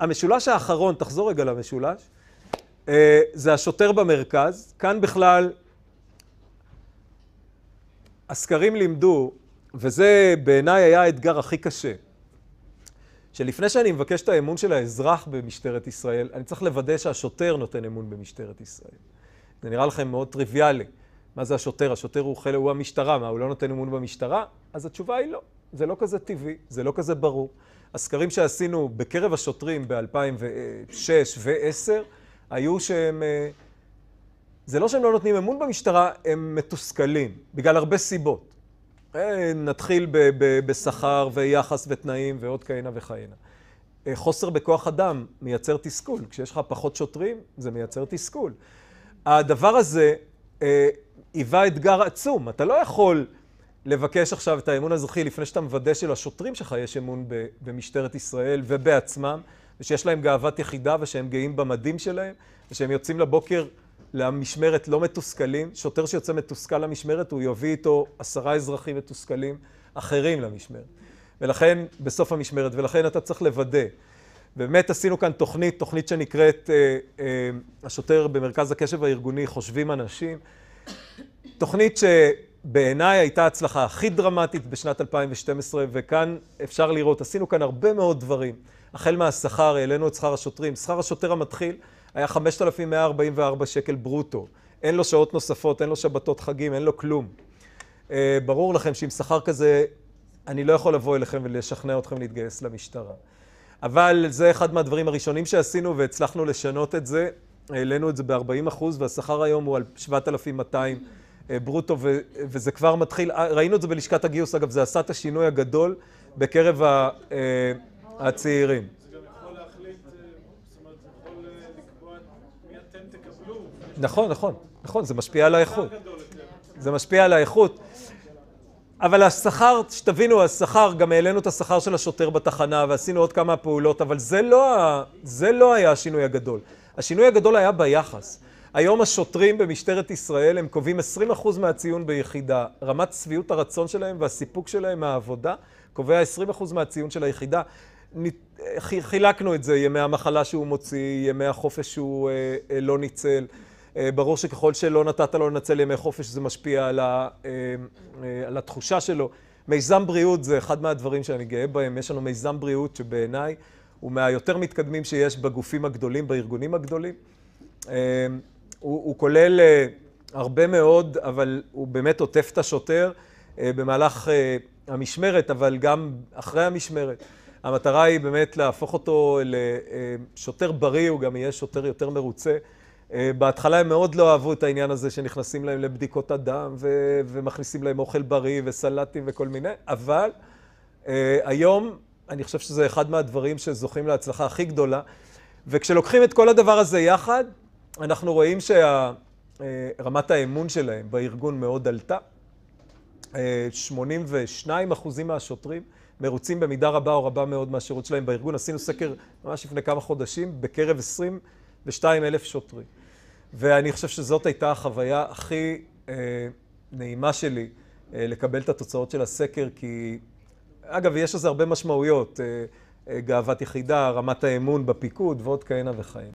המשולש האחרון, תחזור רגע למשולש, אה, זה השוטר במרכז. כאן בכלל, הסקרים לימדו, וזה בעיניי היה האתגר הכי קשה, שלפני שאני מבקש את האמון של האזרח במשטרת ישראל, אני צריך לוודא שהשוטר נותן אמון במשטרת ישראל. זה נראה לכם מאוד טריוויאלי. מה זה השוטר? השוטר הוא חלק, הוא המשטרה, מה, הוא לא נותן אמון במשטרה? אז התשובה היא לא. זה לא כזה טבעי, זה לא כזה ברור. הסקרים שעשינו בקרב השוטרים ב-2006 ו-2010, היו שהם... אה, זה לא שהם לא נותנים אמון במשטרה, הם מתוסכלים, בגלל הרבה סיבות. אה, נתחיל בשכר ויחס ותנאים ועוד כהנה וכהנה. אה, חוסר בכוח אדם מייצר תסכול. כשיש לך פחות שוטרים, זה מייצר תסכול. הדבר הזה היווה אתגר עצום. אתה לא יכול לבקש עכשיו את האמון האזרחי לפני שאתה מוודא שלשוטרים שלך יש אמון במשטרת ישראל ובעצמם, ושיש להם גאוות יחידה ושהם גאים במדים שלהם, ושהם יוצאים לבוקר למשמרת לא מתוסכלים. שוטר שיוצא מתוסכל למשמרת, הוא יביא איתו עשרה אזרחים מתוסכלים אחרים למשמרת. ולכן, בסוף המשמרת, ולכן אתה צריך לוודא. באמת עשינו כאן תוכנית, תוכנית שנקראת אה, אה, השוטר במרכז הקשב הארגוני חושבים אנשים. תוכנית שבעיניי הייתה ההצלחה הכי דרמטית בשנת 2012, וכאן אפשר לראות, עשינו כאן הרבה מאוד דברים. החל מהשכר, העלינו את שכר השוטרים. שכר השוטר המתחיל היה 5,144 שקל ברוטו. אין לו שעות נוספות, אין לו שבתות חגים, אין לו כלום. אה, ברור לכם שעם שכר כזה, אני לא יכול לבוא אליכם ולשכנע אתכם להתגייס למשטרה. אבל זה אחד מהדברים הראשונים שעשינו והצלחנו לשנות את זה העלינו את זה ב-40 אחוז, והשכר היום הוא על 7,200 אה, ברוטו, ו- וזה כבר מתחיל, אה, ראינו את זה בלשכת הגיוס, אגב, זה עשה את השינוי הגדול בקרב ה- אה, הצעירים. נכון, נכון, נכון, זה משפיע על האיכות. זה משפיע על האיכות. אבל השכר, שתבינו, השכר, גם העלינו את השכר של השוטר בתחנה ועשינו עוד כמה פעולות, אבל זה לא, זה לא היה השינוי הגדול. השינוי הגדול היה ביחס. היום השוטרים במשטרת ישראל הם קובעים 20% מהציון ביחידה. רמת שביעות הרצון שלהם והסיפוק שלהם מהעבודה קובע 20% מהציון של היחידה. חילקנו את זה, ימי המחלה שהוא מוציא, ימי החופש שהוא אה, אה, לא ניצל. אה, ברור שככל שלא נתת לו לנצל ימי חופש זה משפיע על, ה, אה, אה, על התחושה שלו. מיזם בריאות זה אחד מהדברים שאני גאה בהם. יש לנו מיזם בריאות שבעיניי הוא מהיותר מתקדמים שיש בגופים הגדולים, בארגונים הגדולים. אה, הוא, הוא כולל אה, הרבה מאוד, אבל הוא באמת עוטף את השוטר אה, במהלך המשמרת, אבל גם אחרי המשמרת. המטרה היא באמת להפוך אותו לשוטר בריא, הוא גם יהיה שוטר יותר מרוצה. בהתחלה הם מאוד לא אהבו את העניין הזה שנכנסים להם לבדיקות הדם ו- ומכניסים להם אוכל בריא וסלטים וכל מיני, אבל היום אני חושב שזה אחד מהדברים שזוכים להצלחה הכי גדולה. וכשלוקחים את כל הדבר הזה יחד, אנחנו רואים שרמת אה, האמון שלהם בארגון מאוד עלתה. 82 אה, אחוזים מהשוטרים מרוצים במידה רבה או רבה מאוד מהשירות שלהם בארגון. עשינו סקר ממש לפני כמה חודשים בקרב 22 אלף שוטרים. ואני חושב שזאת הייתה החוויה הכי אה, נעימה שלי לקבל את התוצאות של הסקר, כי אגב, יש לזה הרבה משמעויות, אה, אה, גאוות יחידה, רמת האמון בפיקוד ועוד כהנה וכהנה.